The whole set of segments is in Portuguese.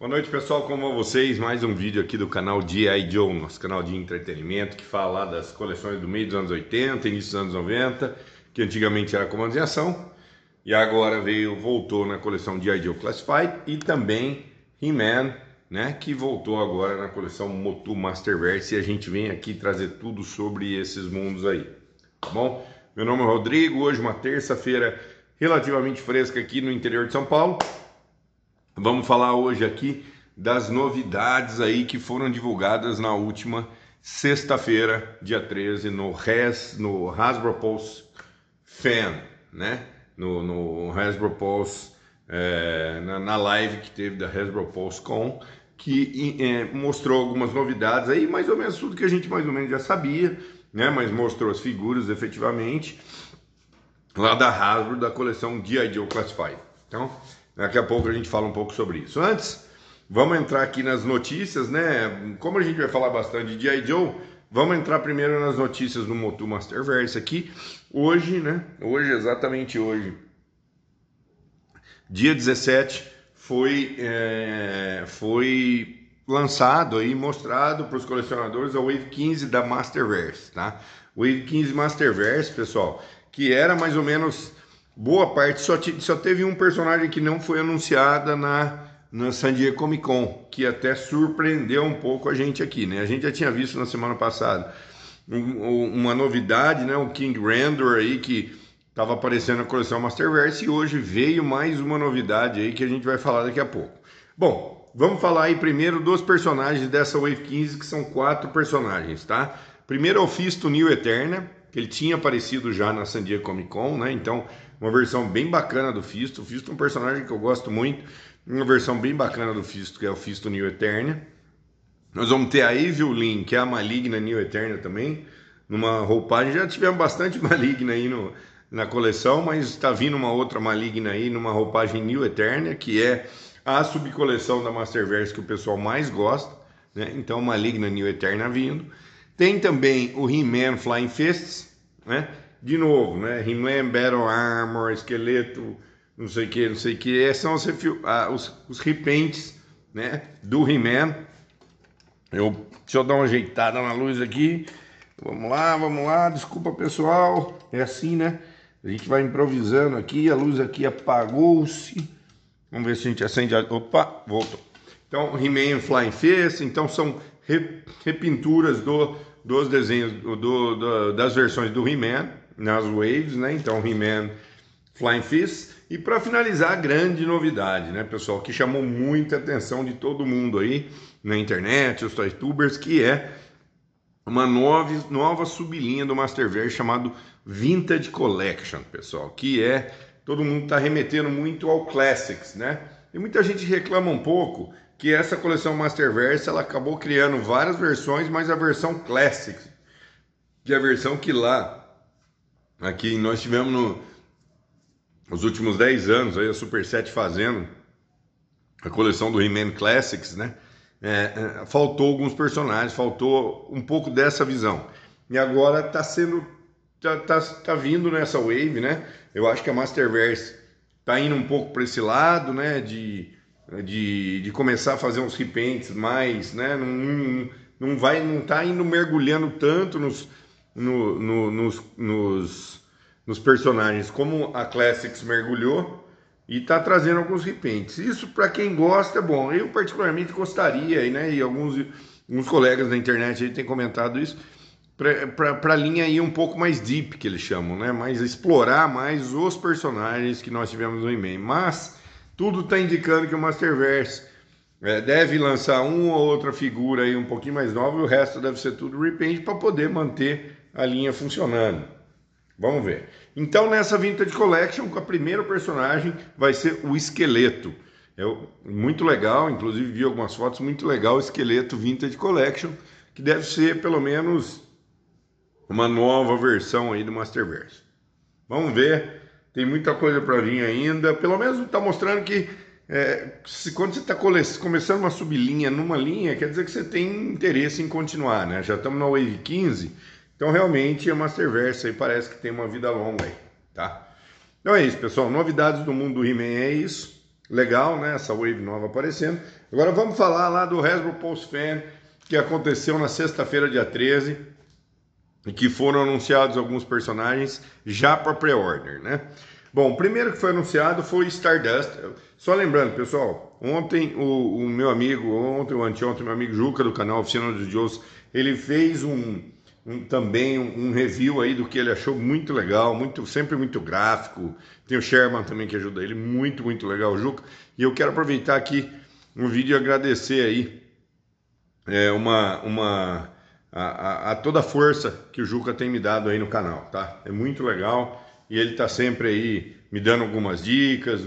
Boa noite pessoal, como vão vocês? Mais um vídeo aqui do canal G.I. Joe, nosso canal de entretenimento que fala das coleções do meio dos anos 80, início dos anos 90, que antigamente era comandos ação e agora veio, voltou na coleção G.I. Joe Classified e também He-Man, né, que voltou agora na coleção Motu Masterverse e a gente vem aqui trazer tudo sobre esses mundos aí, tá bom? Meu nome é Rodrigo, hoje uma terça-feira relativamente fresca aqui no interior de São Paulo Vamos falar hoje aqui das novidades aí que foram divulgadas na última sexta-feira, dia 13, no, no Hasbro Pulse Fan, né? No, no Hasbro Pulse, é, na, na, live que teve da Hasbro Pulse Com, que é, mostrou algumas novidades aí, mais ou menos tudo que a gente mais ou menos já sabia, né? Mas mostrou as figuras efetivamente lá da Hasbro da coleção G.I. Joe Classified. Então, Daqui a pouco a gente fala um pouco sobre isso. Antes, vamos entrar aqui nas notícias, né? Como a gente vai falar bastante de G.I. Joe, vamos entrar primeiro nas notícias do Motu Masterverse aqui. Hoje, né? Hoje, exatamente hoje, dia 17, foi, é, foi lançado aí, mostrado para os colecionadores a Wave 15 da Masterverse, tá? Wave 15 Masterverse, pessoal, que era mais ou menos boa parte só, só teve um personagem que não foi anunciada na, na San Diego Comic Con, que até surpreendeu um pouco a gente aqui, né? A gente já tinha visto na semana passada um, uma novidade, né? O King Randor aí que estava aparecendo na coleção Masterverse e hoje veio mais uma novidade aí que a gente vai falar daqui a pouco. Bom, vamos falar aí primeiro dos personagens dessa Wave 15, que são quatro personagens, tá? Primeiro é o Fisto New Eterna, que ele tinha aparecido já na San Diego Comic Con, né? Então uma versão bem bacana do Fisto. O Fisto é um personagem que eu gosto muito. Uma versão bem bacana do Fisto, que é o Fisto New Eterna. Nós vamos ter a Evil Lynn, que é a Maligna New Eterna também. Numa roupagem, já tivemos bastante Maligna aí no, na coleção, mas está vindo uma outra Maligna aí, numa roupagem New Eterna, que é a subcoleção da Masterverse que o pessoal mais gosta. Né? Então, Maligna New Eterna vindo. Tem também o He-Man Flying Fists, né? de novo, né? He-Man, Battle Armor, Esqueleto, não sei o que, não sei o que. São os, ah, os, os repentes né, do He-Man. Eu, deixa eu dar uma ajeitada na luz aqui. Vamos lá, vamos lá. Desculpa, pessoal. É assim, né? A gente vai improvisando aqui. A luz aqui apagou-se. Vamos ver se a gente acende. A... Opa, voltou. Então, He-Man Flying Face. Então, são repinturas do, dos desenhos, do, do, das versões do He-Man nas waves, né? Então, He-Man Flying Fist. E para finalizar, grande novidade, né, pessoal, que chamou muita atenção de todo mundo aí na internet, os YouTubers, que é uma nova, nova sublinha do Masterverse chamado Vintage Collection, pessoal, que é todo mundo está remetendo muito ao Classics, né? E muita gente reclama um pouco que essa coleção Masterverse ela acabou criando várias versões, mas a versão Classics, que é a versão que lá Aqui nós tivemos no, nos últimos 10 anos aí a Super 7 fazendo a coleção do He-Man Classics, né? É, é, faltou alguns personagens, faltou um pouco dessa visão. E agora está sendo, tá, tá, tá vindo nessa wave, né? Eu acho que a Masterverse está indo um pouco para esse lado, né? De, de, de começar a fazer uns repentes mais, né? Não, não vai, não tá indo mergulhando tanto nos no, no, nos, nos, nos, personagens, como a Classics mergulhou e está trazendo alguns repentes. Isso para quem gosta é bom. Eu particularmente gostaria, né, e alguns, alguns colegas da internet aí têm comentado isso, para a linha aí um pouco mais deep que eles chamam, né? Mas explorar mais os personagens que nós tivemos no e-mail. Mas tudo está indicando que o Masterverse é, deve lançar uma ou outra figura aí um pouquinho mais nova e o resto deve ser tudo repente para poder manter a linha funcionando. Vamos ver. Então, nessa Vintage Collection, a primeira personagem vai ser o esqueleto. É muito legal, inclusive vi algumas fotos, muito legal o esqueleto Vintage Collection, que deve ser pelo menos uma nova versão aí do Masterverse. Vamos ver, tem muita coisa para vir ainda. Pelo menos está mostrando que é, se, quando você está começando uma sublinha numa linha, quer dizer que você tem interesse em continuar, né? Já estamos na Wave 15 então, realmente, é a Masterverse aí parece que tem uma vida longa aí, tá? Então é isso, pessoal. Novidades do mundo do He-Man é isso. Legal, né? Essa wave nova aparecendo. Agora vamos falar lá do Hasbro Pulse Fan, que aconteceu na sexta-feira, dia 13, e que foram anunciados alguns personagens já para pré-order, né? Bom, o primeiro que foi anunciado foi Stardust. Só lembrando, pessoal, ontem o, o meu amigo, ontem ou anteontem, meu amigo Juca do canal Oficina dos Joes, ele fez um também um review aí do que ele achou muito legal, muito sempre muito gráfico. Tem o Sherman também que ajuda ele, muito, muito legal, Juca. E eu quero aproveitar aqui um vídeo e agradecer aí é, uma, uma a, a, a, toda a força que o Juca tem me dado aí no canal, tá? É muito legal e ele tá sempre aí me dando algumas dicas,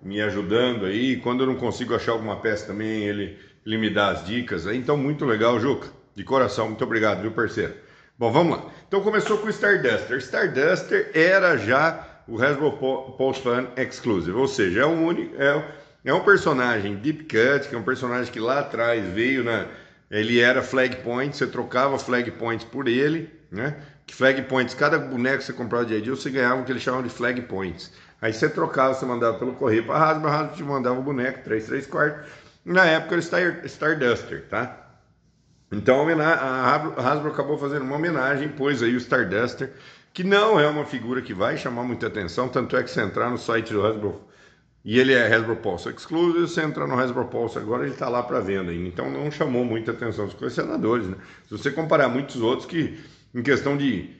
me ajudando aí. Quando eu não consigo achar alguma peça também, ele, ele me dá as dicas Então, muito legal, Juca. De coração, muito obrigado, viu, parceiro? Bom, vamos lá. Então começou com o Starduster. Starduster era já o Hasbro Pulse Fan Exclusive, ou seja, é um único, é, é um personagem deep cut, que é um personagem que lá atrás veio na né? ele era flag point, você trocava flag points por ele, né? Que flag points, cada boneco que você comprava de ID, você ganhava o que eles chamam de flag points. Aí você trocava, você mandava pelo correio para a Hasbro, a Hasbro te mandava o boneco 3, 3 quartos. Na época era Star, Starduster, tá? Então a Hasbro acabou fazendo uma homenagem, pois aí o Starduster, que não é uma figura que vai chamar muita atenção, tanto é que se entrar no site do Hasbro, e ele é Hasbro Pulse Exclusive, se entrar no Hasbro Pulse agora ele está lá para venda, então não chamou muita atenção dos colecionadores. Né? Se você comparar muitos outros que, em questão de,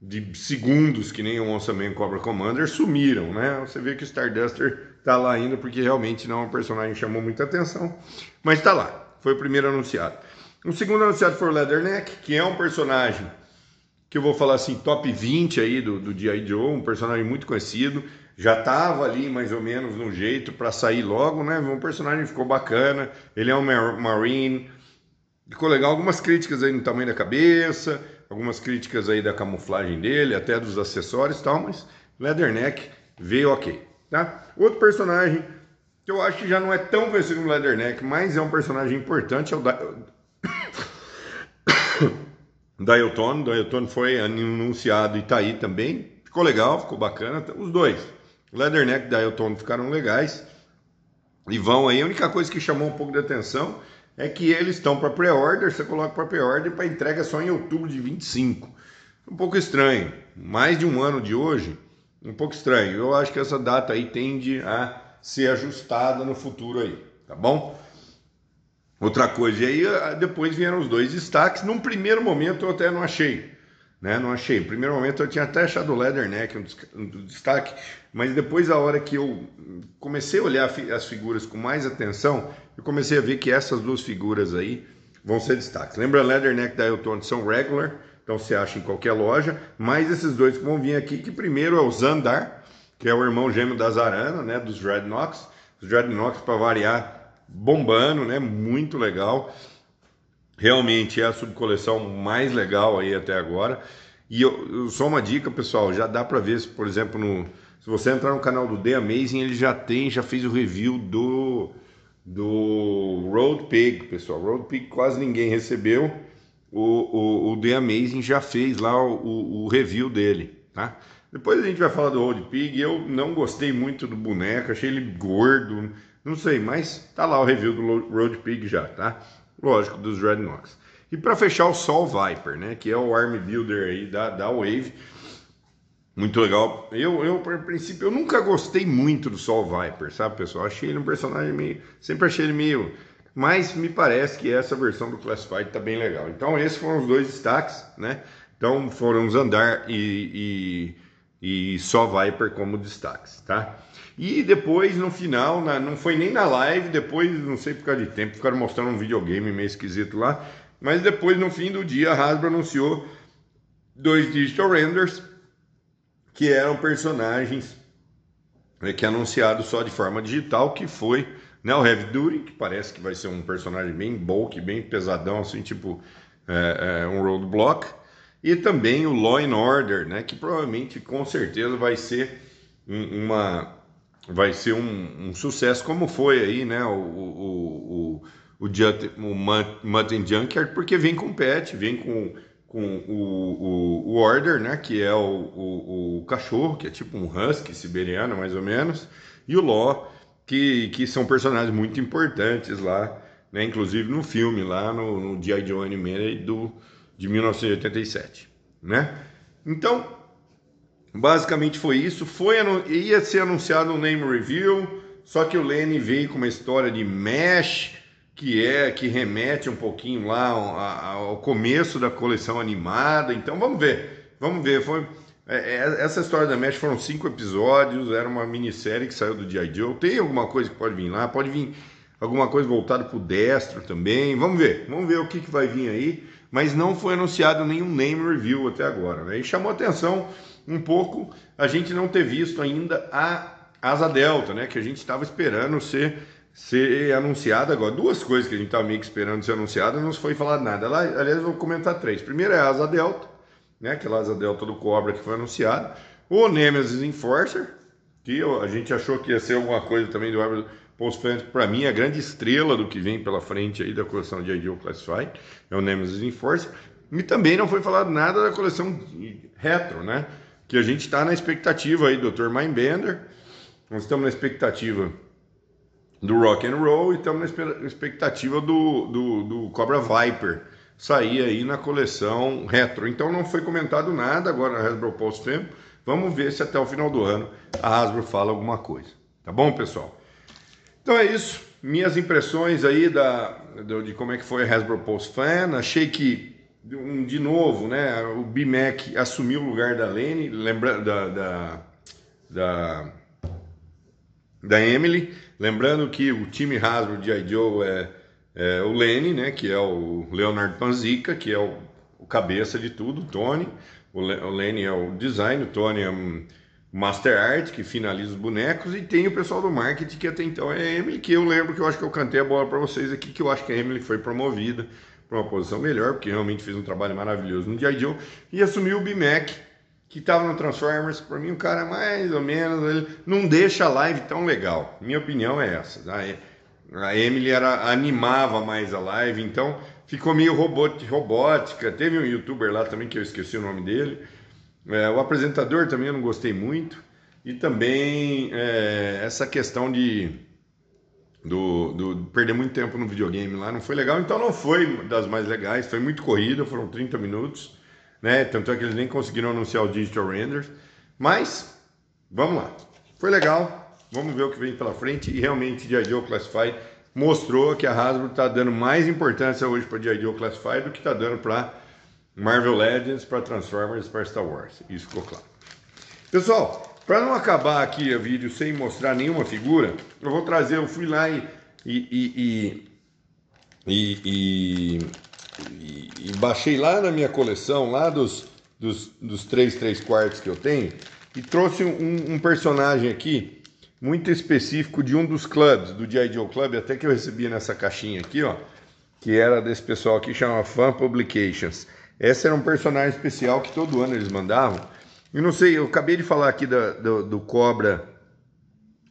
de segundos, que nem o Onça Man Cobra Commander, sumiram, né? Você vê que o Starduster está lá ainda, porque realmente não é um personagem que chamou muita atenção, mas está lá, foi o primeiro anunciado. Um segundo anunciado foi o Leatherneck, que é um personagem que eu vou falar assim, top 20 aí do, do G.I. Joe, um personagem muito conhecido, já estava ali mais ou menos no jeito para sair logo, né? Um personagem ficou bacana, ele é um Marine, ficou legal. Algumas críticas aí no tamanho da cabeça, algumas críticas aí da camuflagem dele, até dos acessórios e tal, mas Leatherneck veio ok, tá? Outro personagem que eu acho que já não é tão conhecido no Leatherneck, mas é um personagem importante, é o da Elton. Da Elton foi anunciado tá aí também. Ficou legal, ficou bacana. Tá, os dois. Leatherneck da Elton ficaram legais. E vão aí. A única coisa que chamou um pouco de atenção é que eles estão para pré-order. Você coloca para pré-order para entrega só em outubro de 25. Um pouco estranho. Mais de um ano de hoje, um pouco estranho. Eu acho que essa data aí tende a ser ajustada no futuro aí, tá bom? Outra coisa, e aí ah, depois vieram os dois destaques. Num primeiro momento eu até não achei, né? Não achei. No primeiro momento eu tinha até achado o Leatherneck um, um destaque, mas depois, a hora que eu comecei a olhar as figuras com mais atenção, eu comecei a ver que essas duas figuras aí vão ser destaques. Lembra Leatherneck da Elton são regular, então você acha em qualquer loja, mas esses dois que vão vir aqui, que primeiro é o Zandar, que é o irmão gêmeo da Zarana, né? Dos Dreadnoughts. Os Dreadnoughts, para variar bombando, né? Muito legal. Realmente é a subcoleção mais legal aí até agora. E eu, eu só uma dica, pessoal, já dá para ver, por exemplo, no, se você entrar no canal do The Amazing, ele já tem, já fez o review do do Road Pig, pessoal. Road Pig quase ninguém recebeu. O, o, o The Amazing já fez lá o, o, o review dele, tá? Depois a gente vai falar do Road Pig. Eu não gostei muito do boneco, achei ele gordo não sei, mas tá lá o review do Road Pig já, tá? Lógico, dos Red E para fechar o Sol Viper, né? Que é o arm builder aí da, da Wave. Muito legal. Eu, eu, princípio, eu nunca gostei muito do Sol Viper, sabe, pessoal? Achei ele um personagem meio. Sempre achei ele meio. Mas me parece que essa versão do Classified tá bem legal. Então, esses foram os dois destaques, né? Então, foram os e e, e só Viper como destaques, tá? E depois no final, na, não foi nem na live, depois, não sei por causa de tempo, ficaram mostrando um videogame meio esquisito lá, mas depois no fim do dia a Hasbro anunciou dois Digital Renders que eram personagens né, que anunciaram é anunciado só de forma digital, que foi né, o Heavy Duty, que parece que vai ser um personagem bem bulk, bem pesadão, assim, tipo é, é, um roadblock e também o Law and Order, né, que provavelmente com certeza vai ser uma vai ser um, um sucesso como foi aí, né, o, o, o, o, o Mutton Junkyard, porque vem com pet, vem com, com o, o, o Order, né, que é o, o, o cachorro, que é tipo um husky siberiano, mais ou menos, e o Law, que, que são personagens muito importantes lá, né, inclusive no filme, lá no, no G.I. Joe Animated do de 1987, né? Então, basicamente foi isso. Foi ia ser anunciado um name review, só que o Lenny veio com uma história de mesh que é que remete um pouquinho lá ao começo da coleção animada. Então vamos ver, vamos ver. Foi é, é, essa história da Mesh foram cinco episódios, era uma minissérie que saiu do G.I. Joe. Tem alguma coisa que pode vir lá, pode vir alguma coisa voltada para o Destro também. Vamos ver, vamos ver o que, que vai vir aí mas não foi anunciado nenhum name review até agora. Né? E chamou atenção um pouco a gente não ter visto ainda a Asa Delta, né? que a gente estava esperando ser ser anunciada agora. Duas coisas que a gente estava meio que esperando ser anunciada, não foi falado nada. Lá, aliás, eu vou comentar três. Primeiro é a Asa Delta, né? aquela Asa Delta do Cobra que foi anunciada. O Nemesis Enforcer, que a gente achou que ia ser alguma coisa também do Paul Spencer, para mim, é a grande estrela do que vem pela frente aí da coleção de Ideal Classified, é o Nemesis Enforcer. E também não foi falado nada da coleção retro, né? Que a gente está na expectativa aí do Dr. Mindbender. Nós estamos na expectativa do Rock and Roll e estamos na expectativa do, do, do Cobra Viper sair aí na coleção retro. Então não foi comentado nada agora na Hasbro Post Tempo. Vamos ver se até o final do ano a Hasbro fala alguma coisa. Tá bom, pessoal? Então é isso. Minhas impressões aí da, de como é que foi a Hasbro Post Fan. Achei que, de novo, né, o BMAC assumiu o lugar da Lene, lembrando da, da, da, da, Emily. Lembrando que o time Hasbro de Joe é, é o Lene, né, que é o Leonardo Panzica, que é o, o cabeça de tudo, o Tony. O, Le, o Lene é o design, o Tony é... Um, Master Art, que finaliza os bonecos, e tem o pessoal do marketing, que até então é a Emily, que eu lembro que eu acho que eu cantei a bola para vocês aqui, que eu acho que a Emily foi promovida para uma posição melhor, porque realmente fez um trabalho maravilhoso no G.I. Joe, e assumiu o BMAC, que estava no Transformers, para mim o cara é mais ou menos, ele não deixa a live tão legal, minha opinião é essa, tá? é, a Emily era, animava mais a live, então ficou meio robot, robótica, teve um youtuber lá também, que eu esqueci o nome dele, é, o apresentador também eu não gostei muito. E também é, essa questão de do, do, perder muito tempo no videogame lá não foi legal. Então não foi das mais legais. Foi muito corrida, foram 30 minutos. Né? Tanto é que eles nem conseguiram anunciar o Digital Renders. Mas, vamos lá. Foi legal. Vamos ver o que vem pela frente. E realmente, G.I. Joe classify mostrou que a Hasbro está dando mais importância hoje para o Joe classify do que está dando para Marvel Legends para Transformers para Star Wars. Isso ficou claro. Pessoal, para não acabar aqui o vídeo sem mostrar nenhuma figura, eu vou trazer, eu fui lá e, e, e, e baixei lá na minha coleção, lá dos, dos, dos 3, 3 quartos que eu tenho, e trouxe um, um personagem aqui muito específico de um dos clubes, do G.I. Joe Club, até que eu recebi nessa caixinha aqui, ó, que era desse pessoal aqui, chama Fan Publications. Essa era um personagem especial que todo ano eles mandavam. E não sei, eu acabei de falar aqui da, do, do Cobra,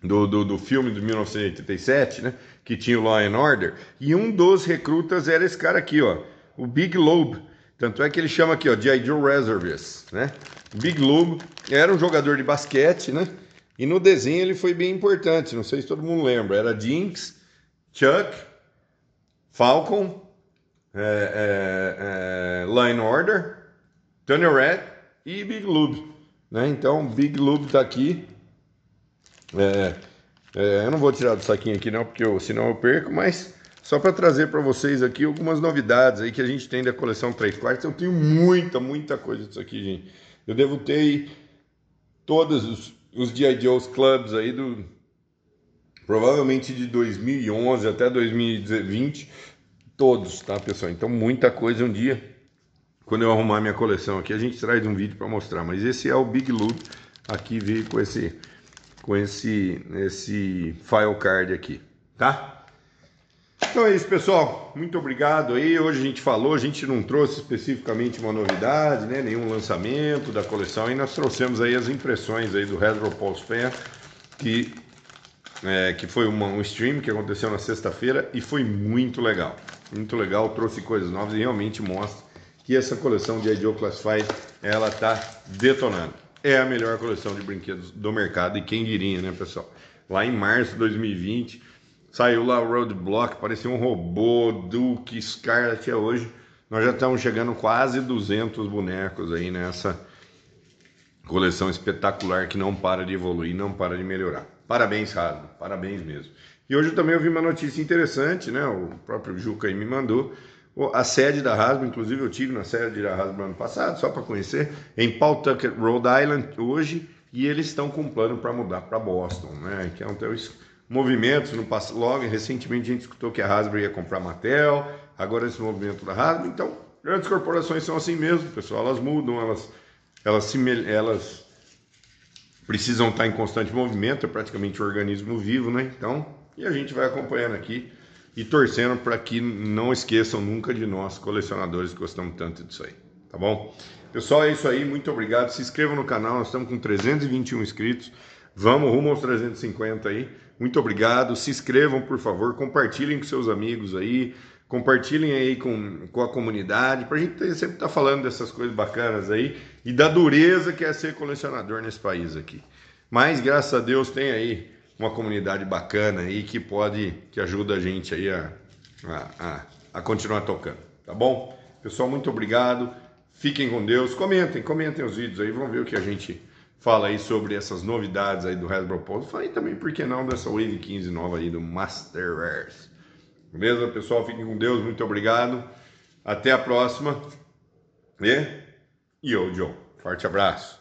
do, do, do, filme de 1987, né? Que tinha o Law and Order. E um dos recrutas era esse cara aqui, ó. O Big Lobe. Tanto é que ele chama aqui, ó, de Joe Reservoirs, né? Big Lobe era um jogador de basquete, né? E no desenho ele foi bem importante, não sei se todo mundo lembra. Era Jinx, Chuck, Falcon é, é, é Line Order, Tunnel Red e Big Lube. Né? Então, Big Lube está aqui. É, eu não vou tirar do saquinho aqui não, porque eu, senão eu perco, mas só para trazer para vocês aqui algumas novidades aí que a gente tem da coleção 3 quartos. Eu tenho muita, muita coisa disso aqui, gente. Eu devo ter todos os, os G.I. Joe's Clubs aí do... Provavelmente de 2011 até 2020 todos, tá, pessoal? Então, muita coisa um dia. Quando eu arrumar minha coleção aqui, a gente traz um vídeo para mostrar. Mas esse é o Big Loop. Aqui veio com esse, com esse, esse file card aqui, tá? Então é isso, pessoal. Muito obrigado aí. Hoje a gente falou, a gente não trouxe especificamente uma novidade, né? Nenhum lançamento da coleção. E nós trouxemos aí as impressões aí do Retro Pulse Fair, que, é, que foi uma, um stream que aconteceu na sexta-feira e foi muito legal muito legal, trouxe coisas novas e realmente mostra que essa coleção de Ideal Classified, ela tá detonando. É a melhor coleção de brinquedos do mercado e quem diria, né, pessoal? Lá em março de 2020, saiu lá o Roadblock, parecia um robô, Duke, Scarlet, até hoje nós já estamos chegando quase 200 bonecos aí nessa coleção espetacular que não para de evoluir, não para de melhorar. Parabéns, Rado parabéns mesmo. E hoje também eu vi uma notícia interessante, né? O próprio Juca aí me mandou. A sede da Hasbro, inclusive eu tive na sede da Hasbro ano passado, só para conhecer, em Pawtucket, Rhode Island, hoje, e eles estão com um plano para mudar para Boston, né? Que é um teu movimentos no passado, logo recentemente a gente escutou que a Hasbro ia comprar Mattel, agora esse movimento da Hasbro, então grandes corporações são assim mesmo, pessoal, elas mudam, elas elas se elas precisam estar tá em constante movimento, é praticamente um organismo vivo, né? Então, e a gente vai acompanhando aqui e torcendo para que não esqueçam nunca de nós, colecionadores, que gostamos tanto disso aí. Tá bom? Pessoal, é isso aí. Muito obrigado. Se inscrevam no canal. Nós estamos com 321 inscritos. Vamos rumo aos 350 aí. Muito obrigado. Se inscrevam, por favor. Compartilhem com seus amigos aí. Compartilhem aí com, com a comunidade. Para a gente sempre estar tá falando dessas coisas bacanas aí. E da dureza que é ser colecionador nesse país aqui. Mas, graças a Deus, tem aí uma comunidade bacana aí que pode, que ajuda a gente aí a, a, a continuar tocando, tá bom? Pessoal, muito obrigado, fiquem com Deus, comentem, comentem os vídeos aí, vamos ver o que a gente fala aí sobre essas novidades aí do Hasbro Pulse, falei também, por que não, dessa Wave 15 nova aí do Masterverse. Beleza, pessoal? Fiquem com Deus, muito obrigado, até a próxima, e, e eu, John, forte abraço.